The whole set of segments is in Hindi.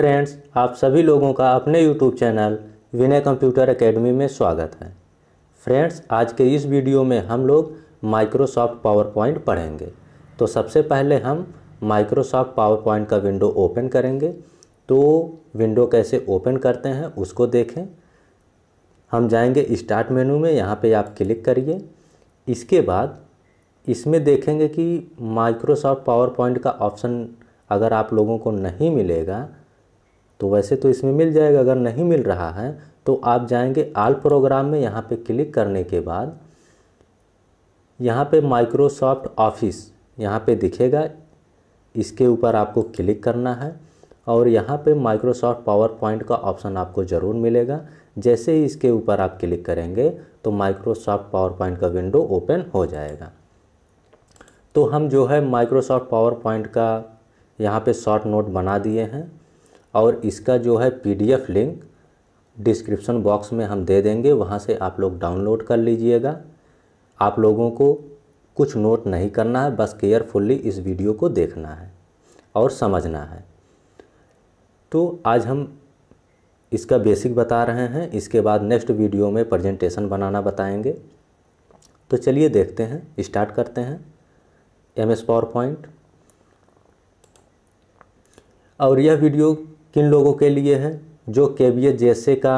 फ्रेंड्स आप सभी लोगों का अपने YouTube channel Vinay computer academy में स्वागत है फ्रेंड्स आज के इस वीडियो में हम लोग माइक्रोसॉफ्ट पावर पॉइंट पढ़ेंगे तो सबसे पहले हम माइक्रोसॉफ्ट पावर पॉइंट का विंडो ओपन करेंगे तो विंडो कैसे ओपन करते हैं उसको देखें हम जाएंगे स्टार्ट मेनू में यहाँ पर आप क्लिक करिए इसके बाद इसमें देखेंगे कि माइक्रोसॉफ्ट पावर पॉइंट का ऑप्शन अगर आप लोगों को नहीं मिलेगा तो वैसे तो इसमें मिल जाएगा अगर नहीं मिल रहा है तो आप जाएंगे आल प्रोग्राम में यहाँ पे क्लिक करने के बाद यहाँ पे माइक्रोसॉफ्ट ऑफिस यहाँ पे दिखेगा इसके ऊपर आपको क्लिक करना है और यहाँ पे माइक्रोसॉफ्ट पावर पॉइंट का ऑप्शन आपको ज़रूर मिलेगा जैसे ही इसके ऊपर आप क्लिक करेंगे तो माइक्रोसॉफ्ट पावर पॉइंट का विंडो ओपन हो जाएगा तो हम जो है माइक्रोसॉफ्ट पावर पॉइंट का यहाँ पे शॉर्ट नोट बना दिए हैं और इसका जो है पीडीएफ लिंक डिस्क्रिप्शन बॉक्स में हम दे देंगे वहाँ से आप लोग डाउनलोड कर लीजिएगा आप लोगों को कुछ नोट नहीं करना है बस केयरफुल्ली इस वीडियो को देखना है और समझना है तो आज हम इसका बेसिक बता रहे हैं इसके बाद नेक्स्ट वीडियो में प्रेजेंटेशन बनाना बताएंगे तो चलिए देखते हैं स्टार्ट करते हैं एम एस पावर पॉइंट और यह वीडियो किन लोगों के लिए है जो के बी जैसे का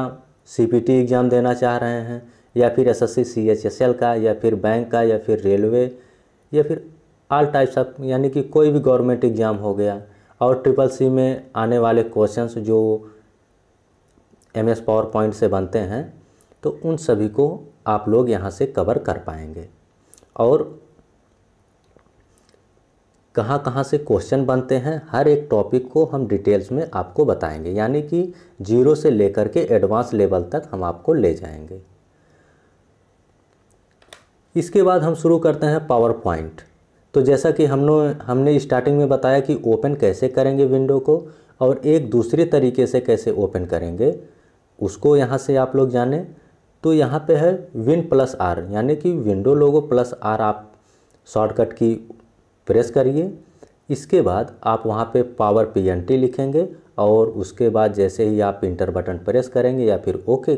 सी एग्ज़ाम देना चाह रहे हैं या फिर एस एस सी का या फिर बैंक का या फिर रेलवे या फिर ऑल टाइप्स ऑफ यानी कि कोई भी गवर्नमेंट एग्ज़ाम हो गया और ट्रिपल सी में आने वाले क्वेश्चंस जो एम एस पावर पॉइंट से बनते हैं तो उन सभी को आप लोग यहाँ से कवर कर पाएंगे और कहाँ कहाँ से क्वेश्चन बनते हैं हर एक टॉपिक को हम डिटेल्स में आपको बताएंगे यानी कि जीरो से लेकर के एडवांस लेवल तक हम आपको ले जाएंगे इसके बाद हम शुरू करते हैं पावर पॉइंट तो जैसा कि हमने हमने स्टार्टिंग में बताया कि ओपन कैसे करेंगे विंडो को और एक दूसरे तरीके से कैसे ओपन करेंगे उसको यहाँ से आप लोग जाने तो यहाँ पे है विन प्लस आर यानी कि विंडो लोगो प्लस आर आप शॉर्टकट की प्रेस करिए इसके बाद आप वहाँ पे पावर पी लिखेंगे और उसके बाद जैसे ही आप इंटर बटन प्रेस करेंगे या फिर ओके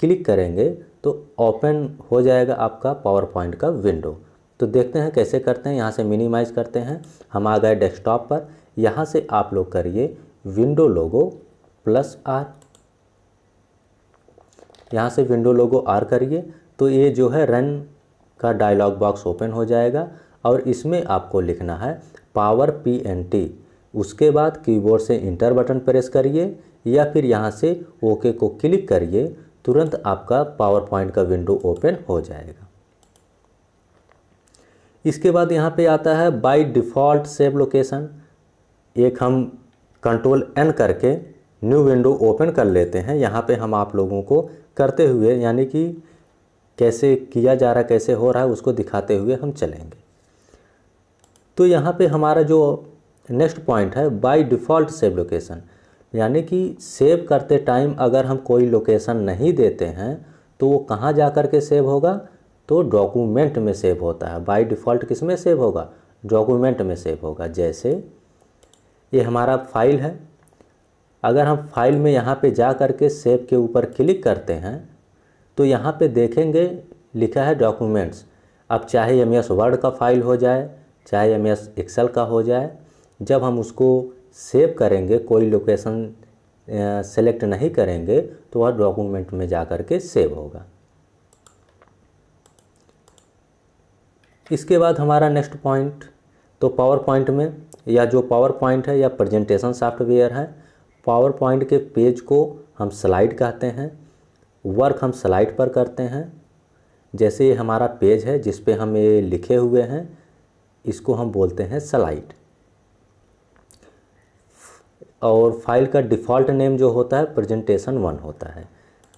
क्लिक करेंगे तो ओपन हो जाएगा आपका पावर पॉइंट का विंडो तो देखते हैं कैसे करते हैं यहाँ से मिनिमाइज करते हैं हम आ गए डेस्कटॉप पर यहाँ से आप लोग करिए विंडो लोगो प्लस आर यहाँ से विंडो लोगो आर करिए तो ये जो है रन का डायलॉग बॉक्स ओपन हो जाएगा और इसमें आपको लिखना है पावर पी एन टी उसके बाद कीबोर्ड से इंटर बटन प्रेस करिए या फिर यहाँ से ओके को क्लिक करिए तुरंत आपका पावर पॉइंट का विंडो ओपन हो जाएगा इसके बाद यहाँ पे आता है बाय डिफ़ॉल्ट सेव लोकेशन एक हम कंट्रोल एन करके न्यू विंडो ओपन कर लेते हैं यहाँ पे हम आप लोगों को करते हुए यानी कि कैसे किया जा रहा कैसे हो रहा है उसको दिखाते हुए हम चलेंगे तो यहाँ पे हमारा जो नेक्स्ट पॉइंट है बाय डिफ़ॉल्ट सेव लोकेशन यानी कि सेव करते टाइम अगर हम कोई लोकेशन नहीं देते हैं तो वो कहाँ जा कर के सेव होगा तो डॉक्यूमेंट में सेव होता है बाय डिफ़ॉल्ट किस में सेव होगा डॉक्यूमेंट में सेव होगा जैसे ये हमारा फाइल है अगर हम फाइल में यहाँ पर जा कर के सेव के ऊपर क्लिक करते हैं तो यहाँ पर देखेंगे लिखा है डॉक्यूमेंट्स अब चाहे एम एस वर्ड का फाइल हो जाए चाहे एम एस एक्सल का हो जाए जब हम उसको सेव करेंगे कोई लोकेशन सेलेक्ट नहीं करेंगे तो वह डॉक्यूमेंट में जा कर के सेव होगा इसके बाद हमारा नेक्स्ट पॉइंट तो पावर पॉइंट में या जो पावर पॉइंट है या प्रेजेंटेशन सॉफ्टवेयर है पावर पॉइंट के पेज को हम स्लाइड कहते हैं वर्क हम स्लाइड पर करते हैं जैसे हमारा पेज है जिस पे हम ये लिखे हुए हैं इसको हम बोलते हैं सलाइट और फाइल का डिफ़ॉल्ट नेम जो होता है प्रेजेंटेशन वन होता है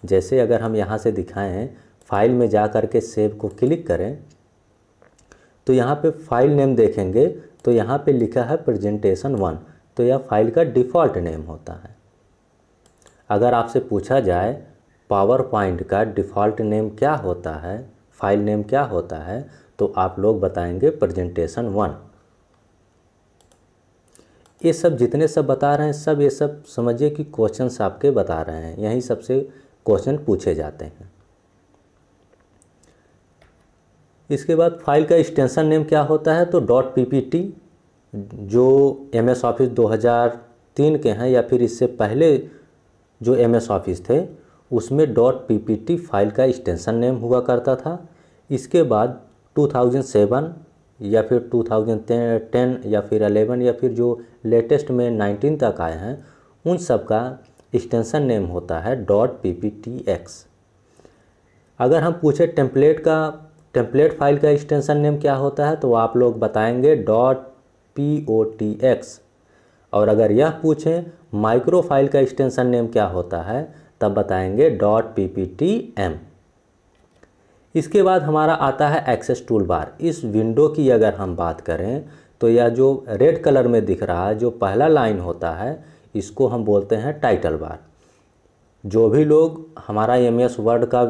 जैसे अगर हम यहाँ से दिखाएं फाइल में जा कर के सेव को क्लिक करें तो यहाँ पे फाइल नेम देखेंगे तो यहाँ पे लिखा है प्रेजेंटेशन वन तो यह फाइल का डिफ़ॉल्ट नेम होता है अगर आपसे पूछा जाए पावर पॉइंट का डिफ़ॉल्ट नेम क्या होता है फाइल नेम क्या होता है तो आप लोग बताएंगे प्रेजेंटेशन वन ये सब जितने सब बता रहे हैं सब ये सब समझिए कि क्वेश्चंस आपके बता रहे हैं यहीं सबसे क्वेश्चन पूछे जाते हैं इसके बाद फाइल का एक्सटेंशन नेम क्या होता है तो डॉट पी जो एम एस ऑफिस 2003 के हैं या फिर इससे पहले जो एम एस ऑफिस थे उसमें डॉट पी फाइल का एक्सटेंशन नेम हुआ करता था इसके बाद 2007 या फिर 2010 या फिर 11 या फिर जो लेटेस्ट में 19 तक आए हैं उन सब का एक्सटेंसन नेम होता है dot P P T X अगर हम पूछे टेम्पलेट का टेम्पलेट फाइल का एक्सटेंसन नेम क्या होता है तो आप लोग बताएंगे dot P O T X और अगर यह पूछें माइक्रो फाइल का एक्सटेंसन नेम क्या होता है तब बताएंगे dot P P T M इसके बाद हमारा आता है एक्सेस टूल बार इस विंडो की अगर हम बात करें तो यह जो रेड कलर में दिख रहा है जो पहला लाइन होता है इसको हम बोलते हैं टाइटल बार जो भी लोग हमारा एम एस वर्ड का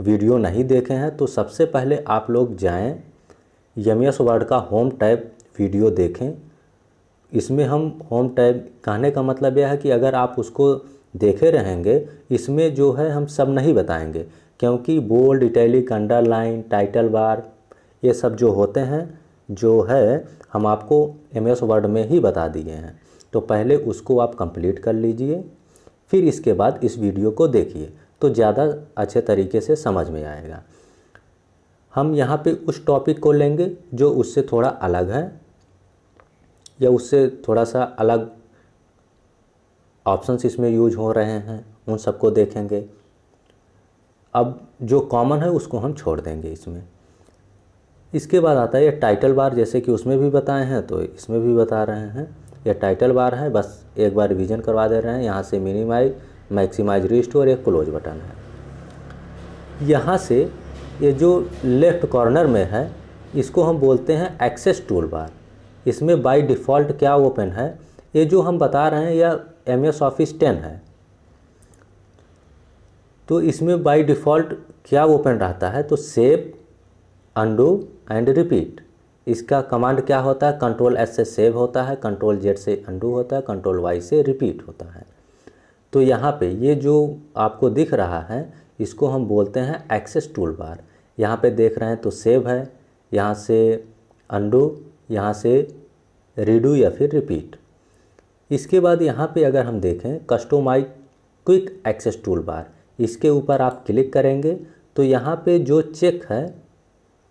वीडियो नहीं देखे हैं तो सबसे पहले आप लोग जाएं एम एस वर्ड का होम टैब वीडियो देखें इसमें हम होम टैब कहने का मतलब यह है कि अगर आप उसको देखे रहेंगे इसमें जो है हम सब नहीं बताएंगे क्योंकि bold italic underline title bar ये सब जो होते हैं जो है हम आपको एम एस वर्ड में ही बता दिए हैं तो पहले उसको आप कंप्लीट कर लीजिए फिर इसके बाद इस वीडियो को देखिए तो ज़्यादा अच्छे तरीके से समझ में आएगा हम यहाँ पे उस टॉपिक को लेंगे जो उससे थोड़ा अलग है या उससे थोड़ा सा अलग ऑप्शंस इसमें यूज हो रहे हैं उन सबको देखेंगे अब जो कॉमन है उसको हम छोड़ देंगे इसमें इसके बाद आता है ये टाइटल बार जैसे कि उसमें भी बताए हैं तो इसमें भी बता रहे हैं ये टाइटल बार है बस एक बार रिविजन करवा दे रहे हैं यहाँ से मिनिमाइज मैक्सीमाइज रिस्ट और एक क्लोज बटन है यहाँ से ये जो लेफ़्ट कॉर्नर में है इसको हम बोलते हैं एक्सेस टूल बार इसमें बाय डिफ़ॉल्ट क्या ओपन है ये जो हम बता रहे हैं यह एम एस ऑफिस टेन है तो इसमें बाय डिफ़ॉल्ट क्या ओपन रहता है तो सेव अंडू एंड रिपीट इसका कमांड क्या होता है कंट्रोल एस से सेव होता है कंट्रोल जेड से अंडू होता है कंट्रोल वाई से रिपीट होता है तो यहाँ पे ये जो आपको दिख रहा है इसको हम बोलते हैं एक्सेस टूल बार यहाँ पे देख रहे हैं तो सेव है यहाँ से अंडू यहाँ से रिडू या फिर रिपीट इसके बाद यहाँ पे अगर हम देखें customize quick access toolbar इसके ऊपर आप क्लिक करेंगे तो यहाँ पे जो चेक है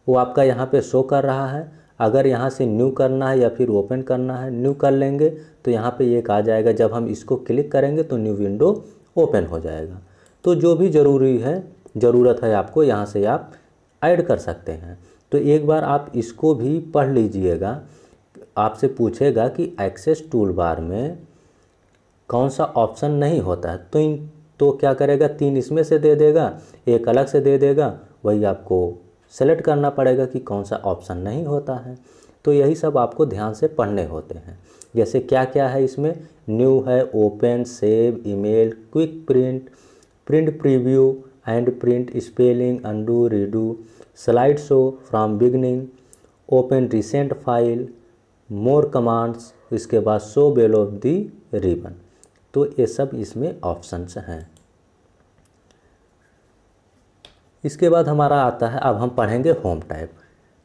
वो आपका यहाँ पे शो कर रहा है अगर यहाँ से न्यू करना है या फिर ओपन करना है न्यू कर लेंगे तो यहाँ पे एक आ जाएगा जब हम इसको क्लिक करेंगे तो न्यू विंडो ओपन हो जाएगा तो जो भी ज़रूरी है ज़रूरत है आपको यहाँ से आप ऐड कर सकते हैं तो एक बार आप इसको भी पढ़ लीजिएगा आपसे पूछेगा कि एक्सेस टूल बार में कौन सा ऑप्शन नहीं होता है तो इन तो क्या करेगा तीन इसमें से दे देगा एक अलग से दे देगा वही आपको सेलेक्ट करना पड़ेगा कि कौन सा ऑप्शन नहीं होता है तो यही सब आपको ध्यान से पढ़ने होते हैं जैसे क्या क्या है इसमें न्यू है open save email quick print print preview and print spelling undo redo slide show from beginning open recent file more commands इसके बाद show below of the ribbon तो ये सब इसमें ऑप्शंस हैं इसके बाद हमारा आता है अब हम पढ़ेंगे होम टाइप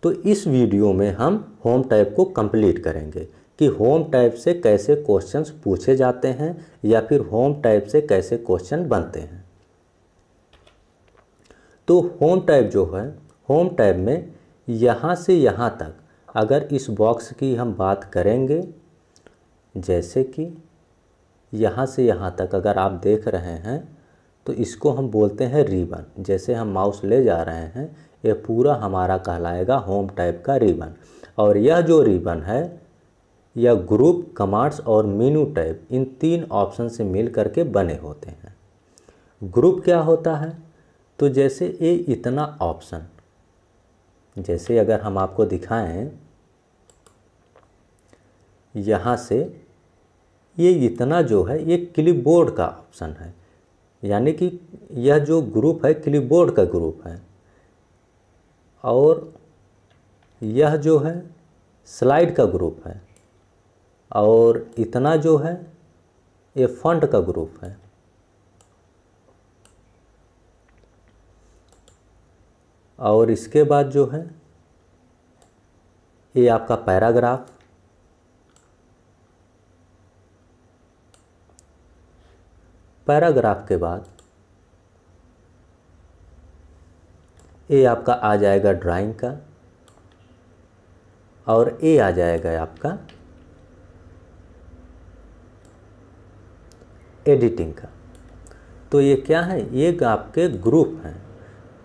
तो इस वीडियो में हम होम टाइप को कंप्लीट करेंगे कि होम टाइप से कैसे क्वेश्चंस पूछे जाते हैं या फिर होम टाइप से कैसे क्वेश्चन बनते हैं तो होम टाइप जो है होम टाइप में यहाँ से यहाँ तक अगर इस बॉक्स की हम बात करेंगे जैसे कि यहाँ से यहाँ तक अगर आप देख रहे हैं तो इसको हम बोलते हैं रिबन जैसे हम माउस ले जा रहे हैं ये पूरा हमारा कहलाएगा होम टाइप का रिबन और यह जो रिबन है यह ग्रुप कमांड्स और मेनू टाइप इन तीन ऑप्शन से मिल करके बने होते हैं ग्रुप क्या होता है तो जैसे ये इतना ऑप्शन जैसे अगर हम आपको दिखाएं यहाँ से ये इतना जो है ये क्लिपबोर्ड का ऑप्शन है यानी कि यह जो ग्रुप है क्लिपबोर्ड का ग्रुप है और यह जो है स्लाइड का ग्रुप है और इतना जो है ये फंड का ग्रुप है और इसके बाद जो है ये आपका पैराग्राफ पैराग्राफ के बाद ए आपका आ जाएगा ड्राइंग का और ए आ जाएगा आपका एडिटिंग का तो ये क्या है ये आपके ग्रुप हैं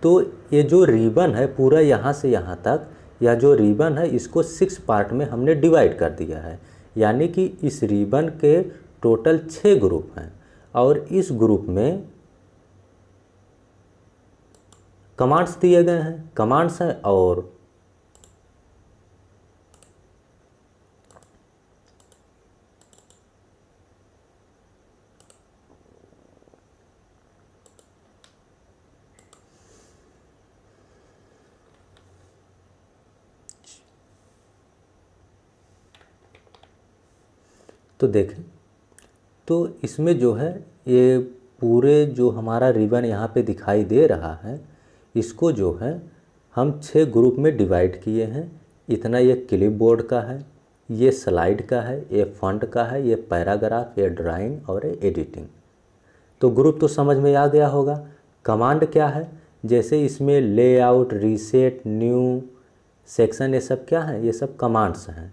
तो ये जो रिबन है पूरा यहाँ से यहाँ तक या जो रिबन है इसको सिक्स पार्ट में हमने डिवाइड कर दिया है यानी कि इस रिबन के टोटल छः ग्रुप हैं और इस ग्रुप में कमांड्स दिए गए हैं कमांड्स हैं और तो देखें तो इसमें जो है ये पूरे जो हमारा रिबन यहाँ पे दिखाई दे रहा है इसको जो है हम छः ग्रुप में डिवाइड किए हैं इतना ये क्लिप बोर्ड का है ये स्लाइड का है ये फंड का है ये पैराग्राफ ये ड्राइंग और ये एडिटिंग तो ग्रुप तो समझ में आ गया होगा कमांड क्या है जैसे इसमें लेआउट रीसेट न्यू सेक्शन ये सब क्या है ये सब कमांड्स हैं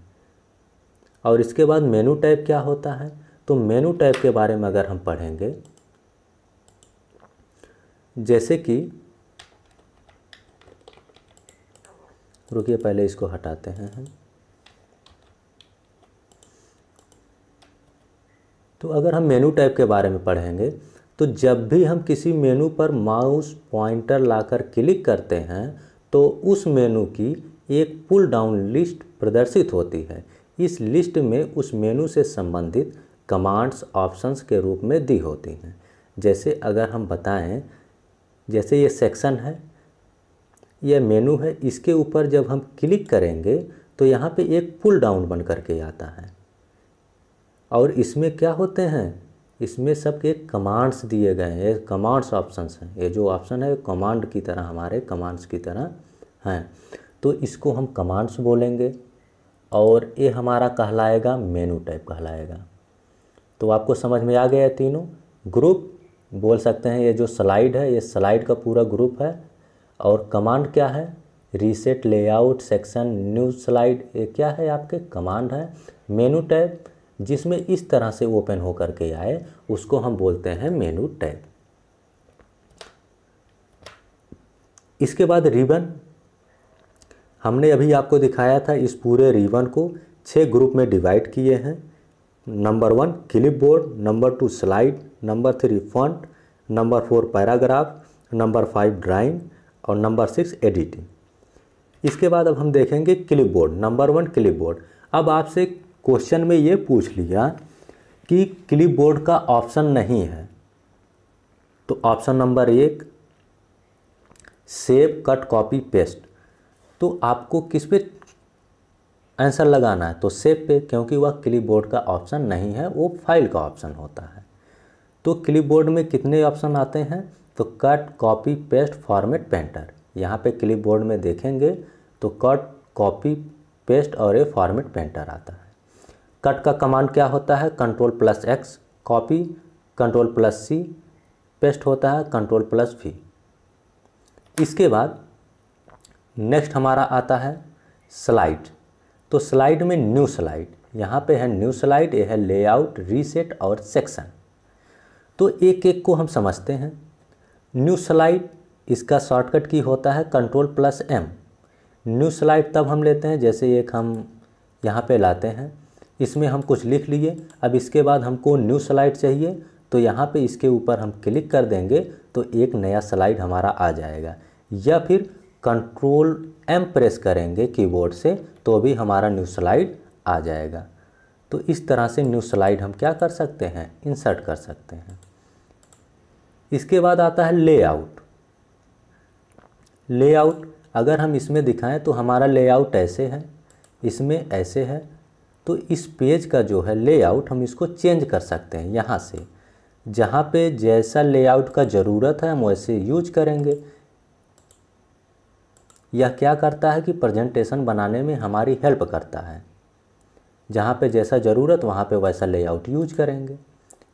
और इसके बाद मेनू टाइप क्या होता है तो मेनू टाइप के बारे में अगर हम पढ़ेंगे जैसे कि रुकिए पहले इसको हटाते हैं हम तो अगर हम मेनू टाइप के बारे में पढ़ेंगे तो जब भी हम किसी मेनू पर माउस पॉइंटर लाकर क्लिक करते हैं तो उस मेनू की एक पुल डाउन लिस्ट प्रदर्शित होती है इस लिस्ट में उस मेनू से संबंधित कमांड्स ऑप्शंस के रूप में दी होती हैं जैसे अगर हम बताएं जैसे ये सेक्शन है यह मेनू है इसके ऊपर जब हम क्लिक करेंगे तो यहाँ पे एक पुल डाउन बन करके आता है और इसमें क्या होते हैं इसमें सब के कमांड्स दिए गए हैं कमांड्स ऑप्शंस हैं ये जो ऑप्शन है कमांड की तरह हमारे कमांड्स की तरह हैं तो इसको हम कमांड्स बोलेंगे और ये हमारा कहलाएगा मेनू टाइप कहलाएगा तो आपको समझ में आ गया तीनों ग्रुप बोल सकते हैं ये जो स्लाइड है ये स्लाइड का पूरा ग्रुप है और कमांड क्या है reset layout section new slide ये क्या है आपके कमांड है मेनू टैब जिसमें इस तरह से ओपन हो करके आए उसको हम बोलते हैं मेनू टैब इसके बाद रिबन हमने अभी आपको दिखाया था इस पूरे रिबन को छः ग्रुप में डिवाइड किए हैं number one clipboard number two slide number three font number four paragraph number five drawing और नंबर सिक्स एडिटिंग इसके बाद अब हम देखेंगे clipboard number one clipboard अब आपसे क्वेश्चन में ये पूछ लिया कि क्लिप बोर्ड का ऑप्शन नहीं है तो ऑप्शन नंबर एक सेव कट कॉपी पेस्ट तो आपको किस पे आंसर लगाना है तो सेव पे क्योंकि वह क्लिपबोर्ड का ऑप्शन नहीं है वो फाइल का ऑप्शन होता है तो क्लिपबोर्ड में कितने ऑप्शन आते हैं तो cut copy paste format painter यहाँ पे क्लिपबोर्ड में देखेंगे तो कट कॉपी पेस्ट और ए फॉर्मेट पेंटर आता है कट का कमांड क्या होता है control plus X copy control plus C paste होता है कंट्रोल प्लस वी इसके बाद नेक्स्ट हमारा आता है स्लाइड तो स्लाइड में न्यू स्लाइड यहाँ पे है न्यू स्लाइड ये है लेआउट रीसेट और सेक्शन तो एक एक को हम समझते हैं न्यू स्लाइड इसका शॉर्टकट की होता है control plus M new slide तब हम लेते हैं जैसे एक हम यहाँ पे लाते हैं इसमें हम कुछ लिख लिए अब इसके बाद हमको न्यू स्लाइड चाहिए तो यहाँ पे इसके ऊपर हम क्लिक कर देंगे तो एक नया स्लाइड हमारा आ जाएगा या फिर कंट्रोल एम प्रेस करेंगे कीबोर्ड से तो भी हमारा न्यू स्लाइड आ जाएगा तो इस तरह से न्यू स्लाइड हम क्या कर सकते हैं इंसर्ट कर सकते हैं इसके बाद आता है लेआउट लेआउट अगर हम इसमें दिखाएं तो हमारा लेआउट ऐसे है इसमें ऐसे है तो इस पेज का जो है लेआउट हम इसको चेंज कर सकते हैं यहाँ से जहाँ पे जैसा लेआउट का ज़रूरत है हम वैसे यूज करेंगे यह क्या करता है कि प्रेजेंटेशन बनाने में हमारी हेल्प करता है जहाँ पे जैसा ज़रूरत वहाँ पे वैसा लेआउट यूज करेंगे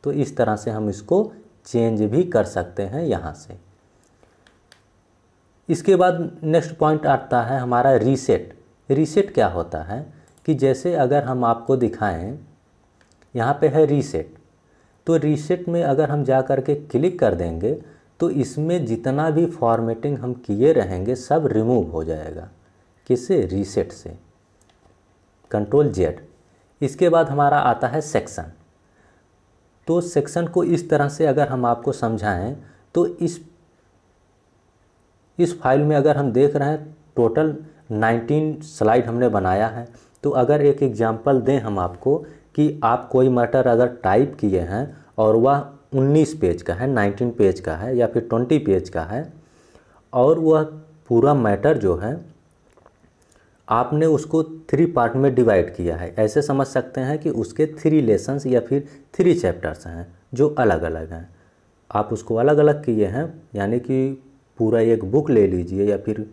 तो इस तरह से हम इसको चेंज भी कर सकते हैं यहाँ से इसके बाद नेक्स्ट पॉइंट आता है हमारा रीसेट रीसेट क्या होता है कि जैसे अगर हम आपको दिखाएं यहाँ पे है रीसेट तो रीसेट में अगर हम जा कर के क्लिक कर देंगे तो इसमें जितना भी फॉर्मेटिंग हम किए रहेंगे सब रिमूव हो जाएगा किसे रीसेट से कंट्रोल जेड इसके बाद हमारा आता है सेक्शन तो सेक्शन को इस तरह से अगर हम आपको समझाएं तो इस इस फाइल में अगर हम देख रहे हैं टोटल 19 स्लाइड हमने बनाया है तो अगर एक एग्जांपल दें हम आपको कि आप कोई मटर अगर टाइप किए हैं और वह 19 पेज का है 19 पेज का है या फिर 20 पेज का है और वह पूरा मैटर जो है आपने उसको थ्री पार्ट में डिवाइड किया है ऐसे समझ सकते हैं कि उसके थ्री लेसन्स या फिर थ्री चैप्टर्स हैं जो अलग अलग हैं आप उसको अलग अलग किए हैं यानी कि पूरा एक बुक ले लीजिए या फिर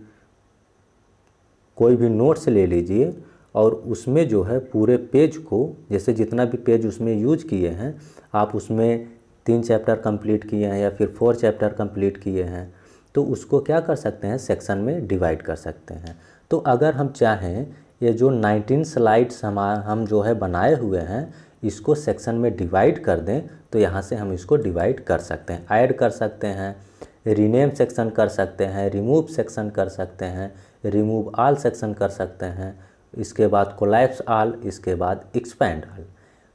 कोई भी नोट्स ले लीजिए और उसमें जो है पूरे पेज को जैसे जितना भी पेज उसमें यूज किए हैं आप उसमें तीन चैप्टर कंप्लीट किए हैं या फिर फोर चैप्टर कंप्लीट किए हैं तो उसको क्या कर सकते हैं सेक्शन में डिवाइड कर सकते हैं तो अगर हम चाहें ये जो 19 स्लाइड्स हम हम जो है बनाए हुए हैं इसको सेक्शन में डिवाइड कर दें तो यहाँ से हम इसको डिवाइड कर सकते हैं ऐड कर सकते हैं रीनेम सेक्शन कर सकते हैं रिमूव सेक्शन कर सकते हैं रिमूव आल सेक्शन कर सकते हैं इसके बाद कोलैप्स आल इसके बाद एक्सपैंड आल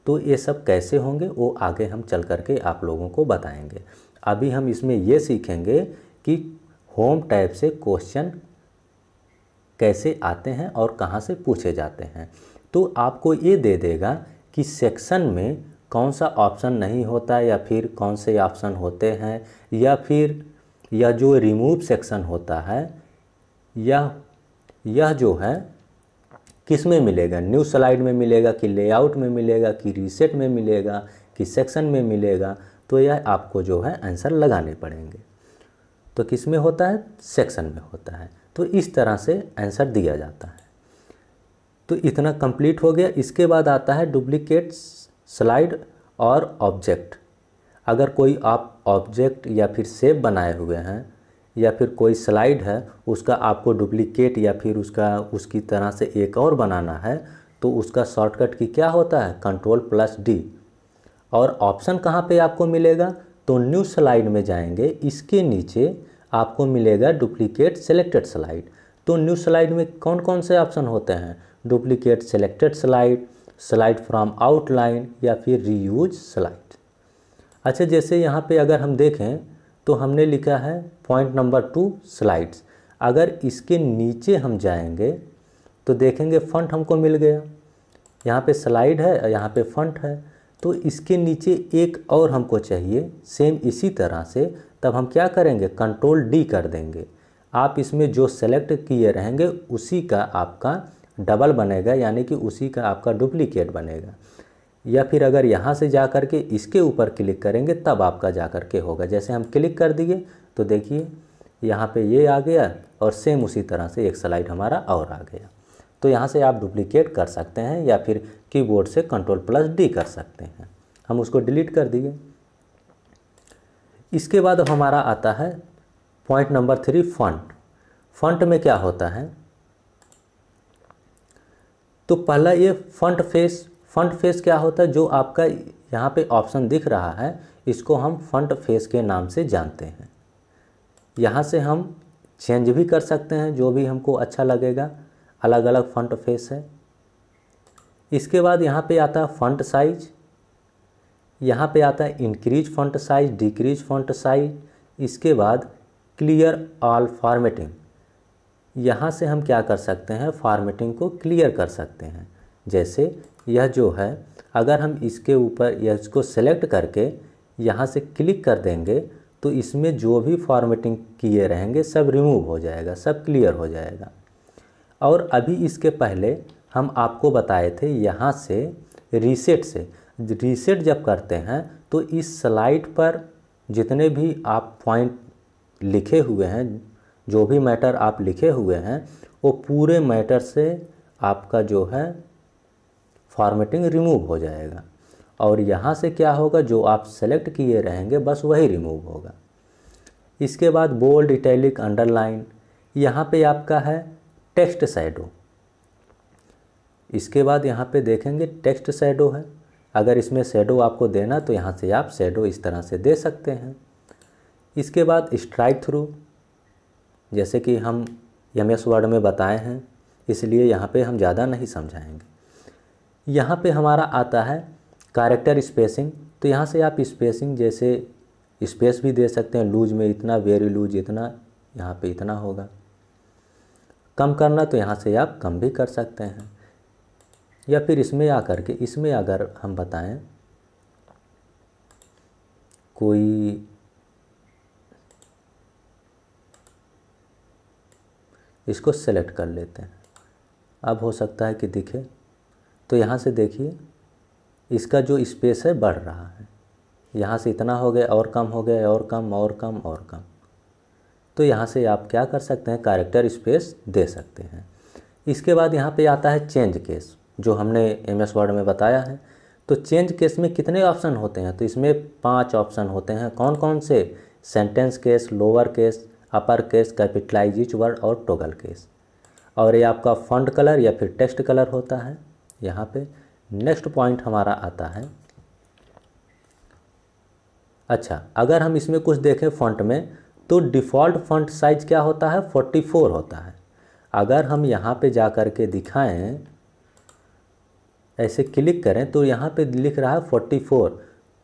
तो ये सब कैसे होंगे वो आगे हम चल करके आप लोगों को बताएंगे अभी हम इसमें ये सीखेंगे कि होम टाइप से क्वेश्चन कैसे आते हैं और कहाँ से पूछे जाते हैं तो आपको ये दे देगा कि सेक्शन में कौन सा ऑप्शन नहीं होता या फिर कौन से ऑप्शन होते हैं या फिर यह जो रिमूव सेक्शन होता है यह यह जो है किस में मिलेगा न्यू स्लाइड में मिलेगा कि लेआउट में मिलेगा कि रीसेट में मिलेगा कि सेक्शन में मिलेगा तो यह आपको जो है आंसर लगाने पड़ेंगे तो किस में होता है सेक्शन में होता है तो इस तरह से आंसर दिया जाता है तो इतना कंप्लीट हो गया इसके बाद आता है डुप्लीकेट स्लाइड और ऑब्जेक्ट अगर कोई आप ऑब्जेक्ट या फिर सेप बनाए हुए हैं या फिर कोई स्लाइड है उसका आपको डुप्लीकेट या फिर उसका उसकी तरह से एक और बनाना है तो उसका शॉर्टकट की क्या होता है कंट्रोल प्लस डी और ऑप्शन कहाँ पे आपको मिलेगा तो न्यू स्लाइड में जाएंगे इसके नीचे आपको मिलेगा डुप्लीकेट सेलेक्टेड स्लाइड तो न्यू स्लाइड में कौन कौन से ऑप्शन होते हैं duplicate selected slide slide from outline या फिर रीयूज स्लाइड अच्छा जैसे यहाँ पे अगर हम देखें तो हमने लिखा है पॉइंट नंबर टू स्लाइड्स अगर इसके नीचे हम जाएंगे तो देखेंगे फंट हमको मिल गया यहाँ पे स्लाइड है यहाँ पे फंट है तो इसके नीचे एक और हमको चाहिए सेम इसी तरह से तब हम क्या करेंगे कंट्रोल डी कर देंगे आप इसमें जो सेलेक्ट किए रहेंगे उसी का आपका डबल बनेगा यानी कि उसी का आपका डुप्लीकेट बनेगा या फिर अगर यहाँ से जा कर के इसके ऊपर क्लिक करेंगे तब आपका जा कर के होगा जैसे हम क्लिक कर दिए तो देखिए यहाँ पे ये आ गया और सेम उसी तरह से एक स्लाइड हमारा और आ गया तो यहाँ से आप डुप्लीकेट कर सकते हैं या फिर कीबोर्ड से कंट्रोल प्लस डी कर सकते हैं हम उसको डिलीट कर दिए इसके बाद हमारा आता है point number three font font में क्या होता है तो पहला ये फंट फेस फंट फेस क्या होता है जो आपका यहाँ पे ऑप्शन दिख रहा है इसको हम फंट फेस के नाम से जानते हैं यहाँ से हम चेंज भी कर सकते हैं जो भी हमको अच्छा लगेगा अलग अलग फंट फेस है इसके बाद यहाँ पे आता है फंट साइज यहाँ पे आता है increase font size decrease font size इसके बाद क्लियर ऑल फॉर्मेटिंग यहाँ से हम क्या कर सकते हैं फॉर्मेटिंग को क्लियर कर सकते हैं जैसे यह जो है अगर हम इसके ऊपर या इसको सेलेक्ट करके यहाँ से क्लिक कर देंगे तो इसमें जो भी फॉर्मेटिंग किए रहेंगे सब रिमूव हो जाएगा सब क्लियर हो जाएगा और अभी इसके पहले हम आपको बताए थे यहाँ से रीसेट से रीसेट जब करते हैं तो इस स्लाइड पर जितने भी आप पॉइंट लिखे हुए हैं जो भी मैटर आप लिखे हुए हैं वो पूरे मैटर से आपका जो है फॉर्मेटिंग रिमूव हो जाएगा और यहाँ से क्या होगा जो आप सेलेक्ट किए रहेंगे बस वही रिमूव होगा इसके बाद बोल्ड इटैलिक अंडरलाइन यहाँ पे आपका है टेक्स्ट सैडो इसके बाद यहाँ पे देखेंगे टेक्स्ट सैडो है अगर इसमें सैडो आपको देना तो यहाँ से आप सैडो इस तरह से दे सकते हैं इसके बाद स्ट्राइक थ्रू जैसे कि हम एम एस वर्ड में बताए हैं इसलिए यहाँ पे हम ज़्यादा नहीं समझाएंगे यहाँ पे हमारा आता है कैरेक्टर स्पेसिंग तो यहाँ से आप स्पेसिंग जैसे स्पेस भी दे सकते हैं लूज में इतना वेरी लूज इतना यहाँ पे इतना होगा कम करना तो यहाँ से आप कम भी कर सकते हैं या फिर इसमें आ करके इसमें अगर हम बताएं कोई इसको सेलेक्ट कर लेते हैं अब हो सकता है कि दिखे तो यहाँ से देखिए इसका जो स्पेस है बढ़ रहा है यहाँ से इतना हो गया और कम हो गया और कम और कम और कम तो यहाँ से आप क्या कर सकते हैं कैरेक्टर स्पेस दे सकते हैं इसके बाद यहाँ पे आता है चेंज केस जो हमने एम एस वर्ड में बताया है तो चेंज केस में कितने ऑप्शन होते हैं तो इसमें पांच ऑप्शन होते हैं कौन कौन से sentence case lower case upper case capitalize word और टोगल केस और ये आपका फंड कलर या फिर टेक्स्ट कलर होता है यहाँ पे नेक्स्ट पॉइंट हमारा आता है अच्छा अगर हम इसमें कुछ देखें फॉन्ट में तो डिफ़ॉल्ट फॉन्ट साइज़ क्या होता है 44 होता है अगर हम यहाँ पे जा कर के दिखाएँ ऐसे क्लिक करें तो यहाँ पे लिख रहा है 44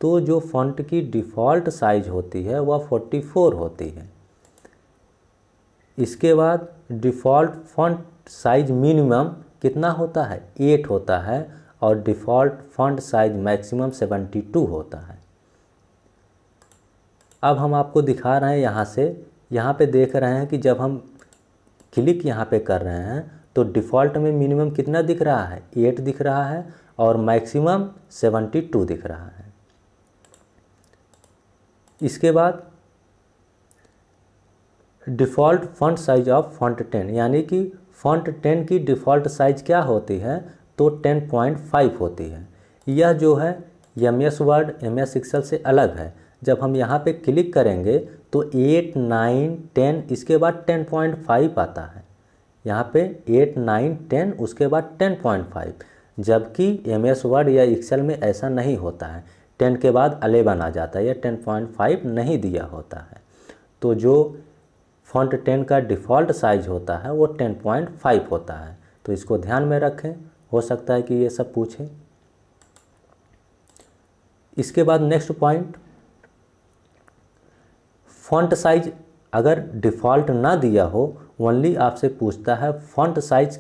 तो जो फॉन्ट की डिफ़ॉल्ट साइज होती है वह 44 होती है इसके बाद डिफ़ॉल्ट फॉन्ट साइज मिनिमम कितना होता है एट होता है और default font size maximum seventy two होता है अब हम आपको दिखा रहे हैं यहाँ से यहाँ पे देख रहे हैं कि जब हम क्लिक यहाँ पे कर रहे हैं तो डिफ़ॉल्ट में मिनिमम कितना दिख रहा है एट दिख रहा है और मैक्सिमम सेवेंटी टू दिख रहा है इसके बाद default font size of font ten यानी कि फ़ॉन्ट टेन की डिफ़ॉल्ट साइज़ क्या होती है तो टेन पॉइंट फाइव होती है यह जो है M S Word M S Excel से अलग है जब हम यहाँ पे क्लिक करेंगे तो एट नाइन टेन इसके बाद टेन पॉइंट फाइव आता है यहाँ पे एट नाइन टेन उसके बाद टेन पॉइंट फाइव जबकि एम एस वर्ड या एक्सल में ऐसा नहीं होता है टेन के बाद अलेवन आ जाता है या टेन पॉइंट फाइव नहीं दिया होता है तो जो फ़ॉन्ट टेन का डिफ़ॉल्ट साइज होता है वो टेन पॉइंट फाइव होता है तो इसको ध्यान में रखें हो सकता है कि ये सब पूछें इसके बाद नेक्स्ट पॉइंट फ़ॉन्ट साइज अगर डिफ़ॉल्ट ना दिया हो ओनली आपसे पूछता है फ़ॉन्ट साइज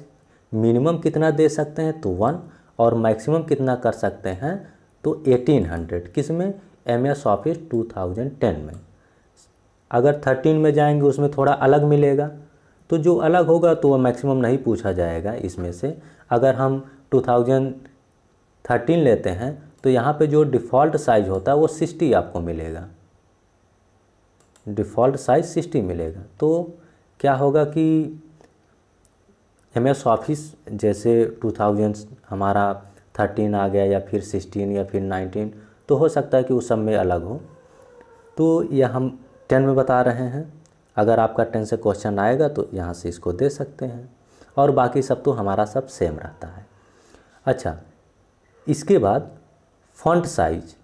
मिनिमम कितना दे सकते हैं तो वन और मैक्सिमम कितना कर सकते हैं तो एटीन हंड्रेड किस में एम एस ऑफिस टेन में अगर थर्टीन में जाएंगे उसमें थोड़ा अलग मिलेगा तो जो अलग होगा तो वह मैक्सिमम नहीं पूछा जाएगा इसमें से अगर हम 2013 लेते हैं तो यहाँ पे जो डिफ़ॉल्ट साइज होता है वो 60 आपको मिलेगा डिफ़ॉल्ट साइज 60 मिलेगा तो क्या होगा कि एम एस ऑफिस जैसे 2000 हमारा 13 आ गया या फिर 16 या फिर 19 तो हो सकता है कि उस सब में अलग हो तो यह हम टेन में बता रहे हैं अगर आपका टेन से क्वेश्चन आएगा तो यहाँ से इसको दे सकते हैं और बाकी सब तो हमारा सब सेम रहता है अच्छा इसके बाद फॉन्ट साइज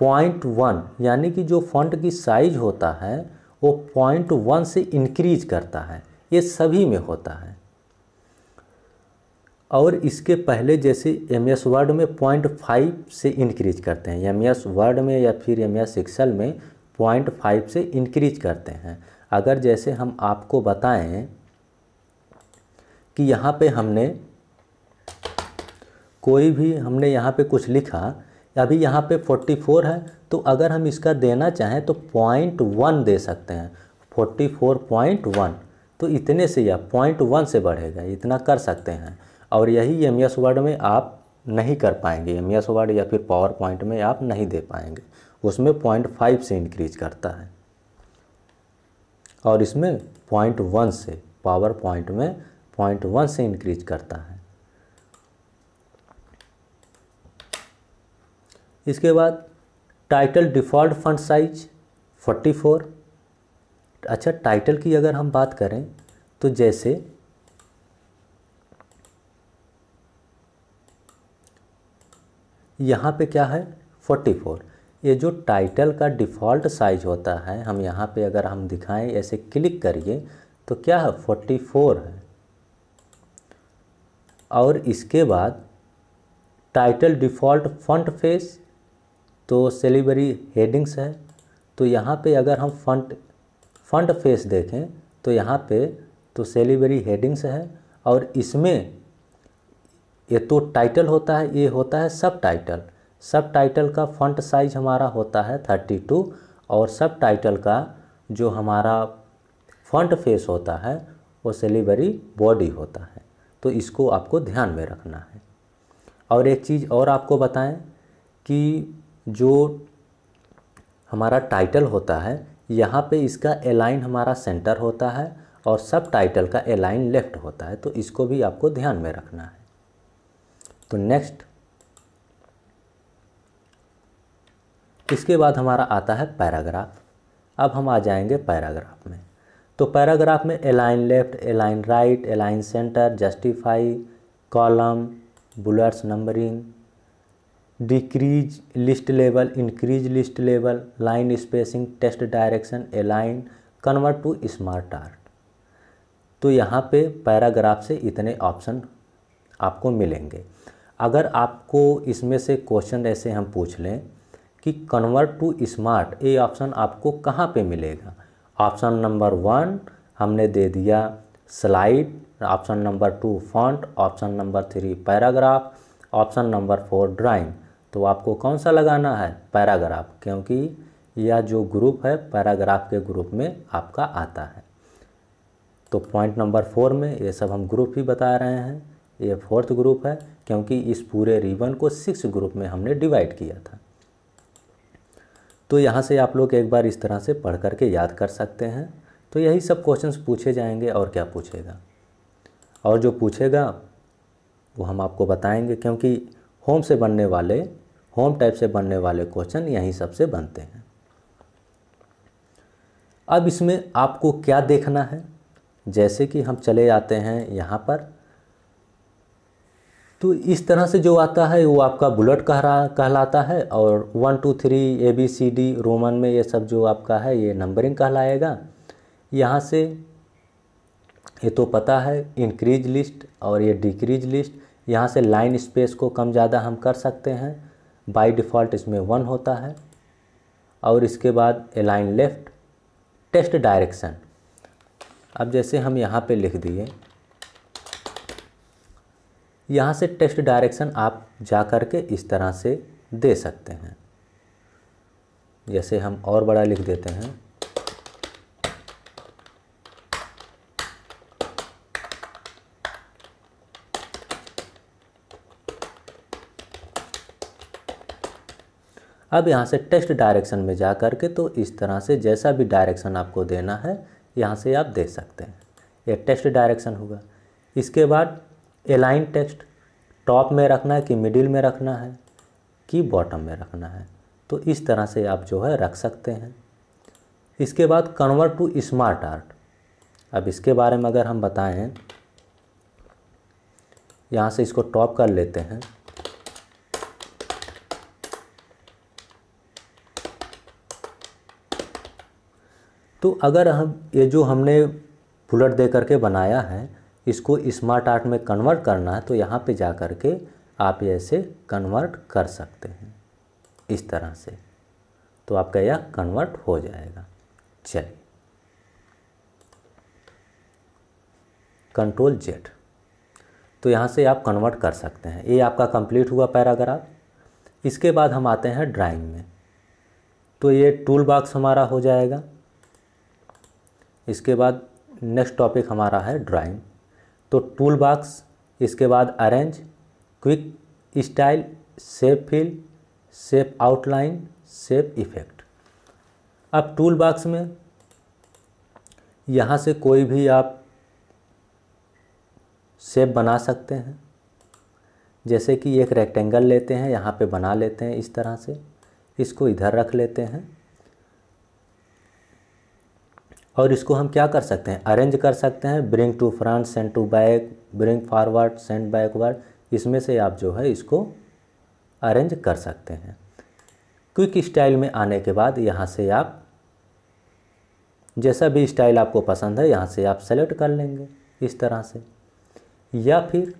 पॉइंट वन यानी कि जो फॉन्ट की साइज होता है वो पॉइंट वन से इंक्रीज करता है ये सभी में होता है और इसके पहले जैसे एम एस वर्ड में पॉइंट फाइव से इंक्रीज करते हैं एम एस वर्ड में या फिर एम एस एक्सल में पॉइंट फाइव से इंक्रीज करते हैं अगर जैसे हम आपको बताएं कि यहाँ पे हमने कोई भी हमने यहाँ पे कुछ लिखा अभी यहाँ पे 44 है तो अगर हम इसका देना चाहें तो पॉइंट वन दे सकते हैं 44.1 तो इतने से या पॉइंट वन से बढ़ेगा इतना कर सकते हैं और यही एम एस वर्ड में आप नहीं कर पाएंगे एम एस वर्ड या फिर पावर पॉइंट में आप नहीं दे पाएंगे उसमें पॉइंट फाइव से इंक्रीज करता है और इसमें पॉइंट वन से पावर पॉइंट में पॉइंट वन से इंक्रीज करता है इसके बाद title default font size forty four अच्छा टाइटल की अगर हम बात करें तो जैसे यहाँ पे क्या है फोर्टी फोर ये जो टाइटल का डिफ़ॉल्ट साइज होता है हम यहाँ पे अगर हम दिखाएं ऐसे क्लिक करिए तो क्या है फोर्टी फोर है और इसके बाद टाइटल डिफ़ॉल्ट फंट फेस तो सेलिबरी हेडिंग्स है तो यहाँ पे अगर हम फंट फ्रंट फेस देखें तो यहाँ पे तो सेलिबरी हेडिंग्स है और इसमें ये तो टाइटल होता है ये होता है सब टाइटल सब टाइटल का फंट साइज हमारा होता है थर्टी टू और सब टाइटल का जो हमारा फंट फेस होता है वो सिलीवरी बॉडी होता है तो इसको आपको ध्यान में रखना है और एक चीज़ और आपको बताएं कि जो हमारा टाइटल होता है यहाँ पे इसका एलाइन हमारा सेंटर होता है और सब टाइटल का एलाइन लेफ्ट होता है तो इसको भी आपको ध्यान में रखना है तो नेक्स्ट इसके बाद हमारा आता है पैराग्राफ अब हम आ जाएंगे पैराग्राफ में तो पैराग्राफ में align left align right align centre justify column bullets numbering decrease list level increase list level line spacing text direction align convert to smart art तो यहाँ पे पैराग्राफ से इतने ऑप्शन आपको मिलेंगे अगर आपको इसमें से क्वेश्चन ऐसे हम पूछ लें कि कन्वर्ट टू स्मार्ट ये ऑप्शन आपको कहाँ पे मिलेगा ऑप्शन नंबर वन हमने दे दिया slide option number two font option number three paragraph option number four drawing तो आपको कौन सा लगाना है पैराग्राफ क्योंकि यह जो ग्रुप है पैराग्राफ के ग्रुप में आपका आता है तो पॉइंट नंबर फोर में ये सब हम ग्रुप ही बता रहे हैं ये फोर्थ ग्रुप है क्योंकि इस पूरे रिबन को सिक्स ग्रुप में हमने डिवाइड किया था तो यहाँ से आप लोग एक बार इस तरह से पढ़ करके याद कर सकते हैं तो यही सब क्वेश्चंस पूछे जाएंगे और क्या पूछेगा और जो पूछेगा वो हम आपको बताएंगे क्योंकि होम से बनने वाले होम टाइप से बनने वाले क्वेश्चन यहीं सबसे बनते हैं अब इसमें आपको क्या देखना है जैसे कि हम चले जाते हैं यहाँ पर तो इस तरह से जो आता है वो आपका बुलेट रहा कहलाता है और one two three A B C D Roman में ये सब जो आपका है ये नंबरिंग कहलाएगा यहाँ से ये तो पता है इंक्रीज लिस्ट और ये डिक्रीज लिस्ट यहाँ से लाइन स्पेस को कम ज़्यादा हम कर सकते हैं बाय डिफ़ॉल्ट इसमें वन होता है और इसके बाद align left text direction अब जैसे हम यहाँ पे लिख दिए यहाँ से टेक्स्ट डायरेक्शन आप जा कर के इस तरह से दे सकते हैं जैसे हम और बड़ा लिख देते हैं अब यहाँ से टेक्स्ट डायरेक्शन में जा कर के तो इस तरह से जैसा भी डायरेक्शन आपको देना है यहाँ से आप दे सकते हैं यह टेक्स्ट डायरेक्शन होगा इसके बाद एलाइन टेक्स्ट टॉप में रखना है कि मिडिल में रखना है कि बॉटम में रखना है तो इस तरह से आप जो है रख सकते हैं इसके बाद कन्वर्ट टू स्मार्ट आर्ट अब इसके बारे में अगर हम बताएं यहाँ से इसको टॉप कर लेते हैं तो अगर हम ये जो हमने बुलेट दे करके बनाया है इसको स्मार्ट आर्ट में कन्वर्ट करना है तो यहाँ पे जा कर के आप ऐसे कन्वर्ट कर सकते हैं इस तरह से तो आपका यह कन्वर्ट हो जाएगा चलिए कंट्रोल जेड तो यहाँ से आप कन्वर्ट कर सकते हैं ये आपका कंप्लीट हुआ पैराग्राफ इसके बाद हम आते हैं ड्राइंग में तो ये टूल बॉक्स हमारा हो जाएगा इसके बाद नेक्स्ट टॉपिक हमारा है ड्राइंग तो टूल बाक्स इसके बाद arrange quick style shape fill shape outline shape effect अब टूल बाक्स में यहाँ से कोई भी आप सेप बना सकते हैं जैसे कि एक रेक्टेंगल लेते हैं यहाँ पे बना लेते हैं इस तरह से इसको इधर रख लेते हैं और इसको हम क्या कर सकते हैं अरेंज कर सकते हैं bring to front send to back bring forward send backward इसमें से आप जो है इसको अरेंज कर सकते हैं क्विक स्टाइल में आने के बाद यहाँ से आप जैसा भी स्टाइल आपको पसंद है यहाँ से आप सेलेक्ट कर लेंगे इस तरह से या फिर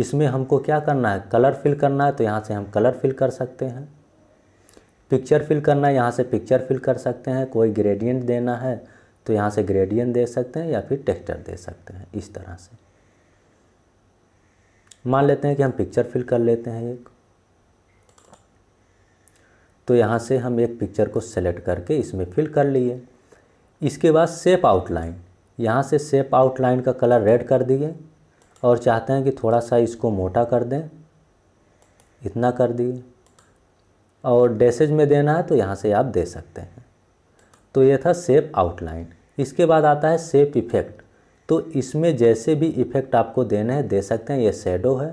इसमें हमको क्या करना है कलर फिल करना है तो यहाँ से हम कलर फिल कर सकते हैं पिक्चर फिल करना है यहाँ से पिक्चर फिल कर सकते हैं कोई ग्रेडियंट देना है तो यहाँ से ग्रेडियंट दे सकते हैं या फिर टेक्स्चर दे सकते हैं इस तरह से मान लेते हैं कि हम पिक्चर फिल कर लेते हैं एक तो यहाँ से हम एक पिक्चर को सेलेक्ट करके इसमें फिल कर लिए इसके बाद सेप आउटलाइन यहाँ से सेप आउटलाइन का कलर रेड कर दिए और चाहते हैं कि थोड़ा सा इसको मोटा कर दें इतना कर दिए और डैसेज में देना है तो यहाँ से आप दे सकते हैं तो ये था सेप आउटलाइन इसके बाद आता है सेप इफेक्ट तो इसमें जैसे भी इफेक्ट आपको देना है दे सकते हैं ये शेडो है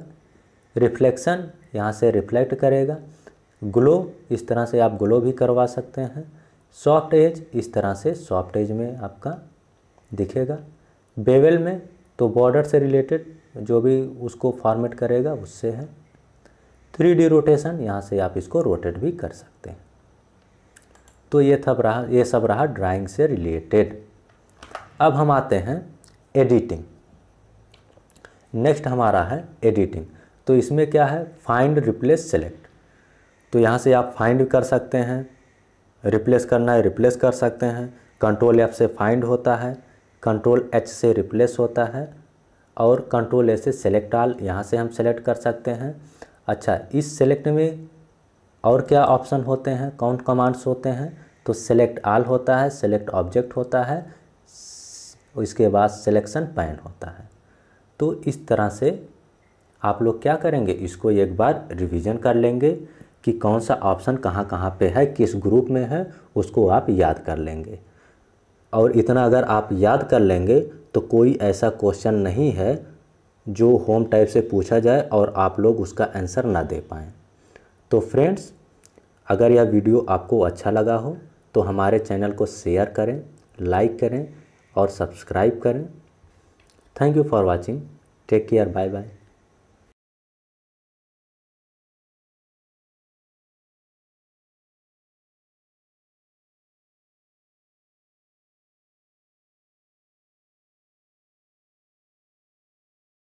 रिफ्लेक्शन यहाँ से रिफ्लेक्ट करेगा ग्लो इस तरह से आप ग्लो भी करवा सकते हैं सॉफ्ट एज इस तरह से सॉफ्ट एज में आपका दिखेगा बेवल में तो बॉर्डर से रिलेटेड जो भी उसको फॉर्मेट करेगा उससे है थ्री डी रोटेशन यहाँ से आप इसको रोटेट भी कर सकते हैं तो ये सब रहा ये सब रहा ड्राइंग से रिलेटेड अब हम आते हैं एडिटिंग नेक्स्ट हमारा है एडिटिंग तो इसमें क्या है फाइंड रिप्लेस सेलेक्ट तो यहाँ से आप फाइंड कर सकते हैं रिप्लेस करना है रिप्लेस कर सकते हैं कंट्रोल एफ से फाइंड होता है कंट्रोल एच से रिप्लेस होता है और कंट्रोल ए से सेलेक्ट आल यहाँ से हम सेलेक्ट कर सकते हैं अच्छा इस सेलेक्ट में और क्या ऑप्शन होते हैं कौन कमांड्स होते हैं तो सेलेक्ट आल होता है सेलेक्ट ऑब्जेक्ट होता है इसके बाद सिलेक्शन पैन होता है तो इस तरह से आप लोग क्या करेंगे इसको एक बार रिवीजन कर लेंगे कि कौन सा ऑप्शन कहाँ कहाँ पे है किस ग्रुप में है उसको आप याद कर लेंगे और इतना अगर आप याद कर लेंगे तो कोई ऐसा क्वेश्चन नहीं है जो होम टाइप से पूछा जाए और आप लोग उसका आंसर ना दे पाएँ तो फ्रेंड्स अगर यह वीडियो आपको अच्छा लगा हो तो हमारे चैनल को शेयर करें लाइक करें और सब्सक्राइब करें thank you for watching take care bye bye